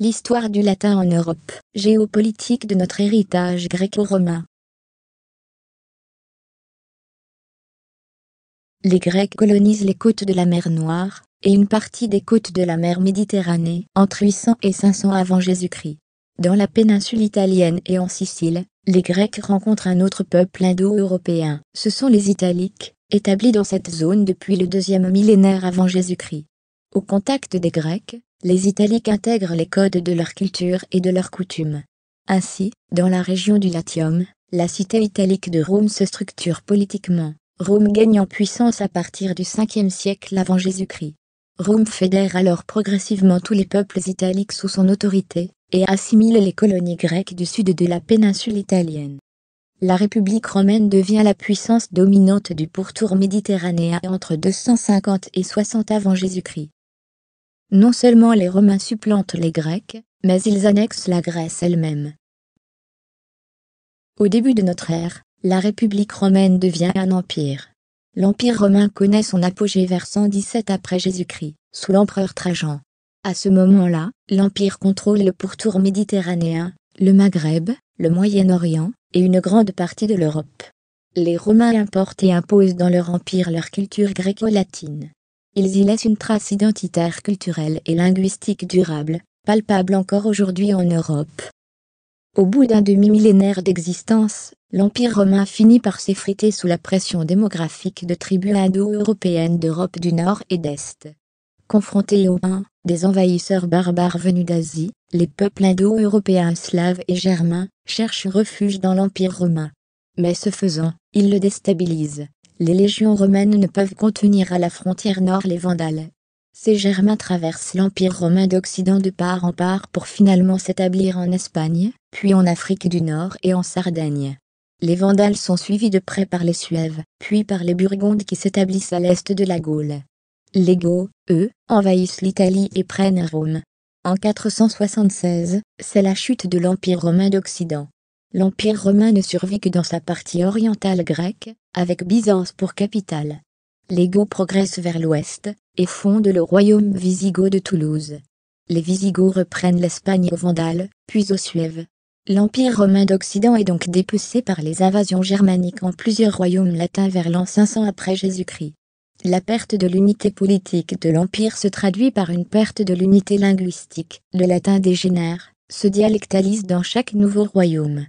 L'histoire du latin en Europe. Géopolitique de notre héritage gréco-romain. Les Grecs colonisent les côtes de la mer Noire, et une partie des côtes de la mer Méditerranée, entre 800 et 500 avant Jésus-Christ. Dans la péninsule italienne et en Sicile, les Grecs rencontrent un autre peuple indo-européen. Ce sont les Italiques, établis dans cette zone depuis le deuxième millénaire avant Jésus-Christ. Au contact des Grecs, les Italiques intègrent les codes de leur culture et de leurs coutumes. Ainsi, dans la région du Latium, la cité italique de Rome se structure politiquement. Rome gagne en puissance à partir du 5e siècle avant Jésus-Christ. Rome fédère alors progressivement tous les peuples italiques sous son autorité, et assimile les colonies grecques du sud de la péninsule italienne. La République romaine devient la puissance dominante du pourtour méditerranéen entre 250 et 60 avant Jésus-Christ. Non seulement les Romains supplantent les Grecs, mais ils annexent la Grèce elle-même. Au début de notre ère, la République romaine devient un empire. L'Empire romain connaît son apogée vers 117 après Jésus-Christ, sous l'empereur Trajan. À ce moment-là, l'Empire contrôle le pourtour méditerranéen, le Maghreb, le Moyen-Orient, et une grande partie de l'Europe. Les Romains importent et imposent dans leur empire leur culture gréco-latine ils y laissent une trace identitaire culturelle et linguistique durable, palpable encore aujourd'hui en Europe. Au bout d'un demi-millénaire d'existence, l'Empire romain finit par s'effriter sous la pression démographique de tribus indo-européennes d'Europe du Nord et d'Est. Confrontés aux 1, des envahisseurs barbares venus d'Asie, les peuples indo-européens slaves et germains cherchent refuge dans l'Empire romain. Mais ce faisant, ils le déstabilisent, les légions romaines ne peuvent contenir à la frontière nord les Vandales. Ces Germains traversent l'Empire romain d'Occident de part en part pour finalement s'établir en Espagne, puis en Afrique du Nord et en Sardaigne. Les Vandales sont suivis de près par les Suèves, puis par les Burgondes qui s'établissent à l'est de la Gaule. Les Goths, eux, envahissent l'Italie et prennent Rome. En 476, c'est la chute de l'Empire romain d'Occident l'Empire romain ne survit que dans sa partie orientale grecque, avec Byzance pour capitale. Les Goths progressent vers l'ouest, et fondent le royaume visigoth de Toulouse. Les Visigoths reprennent l'Espagne aux Vandales, puis aux Suèves. L'Empire romain d'Occident est donc dépecé par les invasions germaniques en plusieurs royaumes latins vers l'an 500 après Jésus-Christ. La perte de l'unité politique de l'Empire se traduit par une perte de l'unité linguistique. Le latin dégénère, se dialectalise dans chaque nouveau royaume.